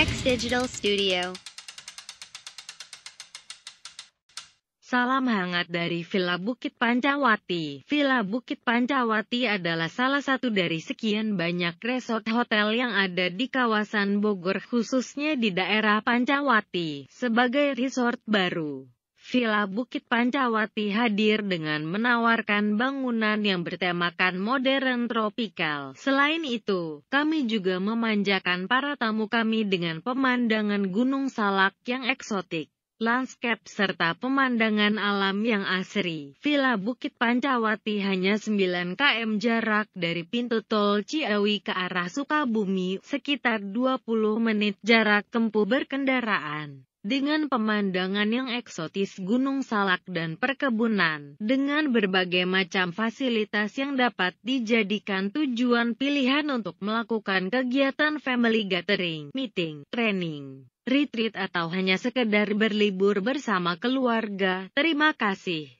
X Digital Studio. Salam hangat dari Villa Bukit Pancawati. Villa Bukit Pancawati adalah salah satu dari sekian banyak resort hotel yang ada di kawasan Bogor khususnya di daerah Pancawati sebagai resort baru. Villa Bukit Pancawati hadir dengan menawarkan bangunan yang bertemakan modern tropikal. Selain itu, kami juga memanjakan para tamu kami dengan pemandangan Gunung Salak yang eksotik landscape serta pemandangan alam yang asri. Villa Bukit Pancawati hanya 9 km jarak dari pintu tol Ciawi ke arah Sukabumi, sekitar 20 menit jarak tempuh berkendaraan dengan pemandangan yang eksotis Gunung Salak dan perkebunan, dengan berbagai macam fasilitas yang dapat dijadikan tujuan pilihan untuk melakukan kegiatan family gathering, meeting, training, retreat atau hanya sekedar berlibur bersama keluarga. Terima kasih.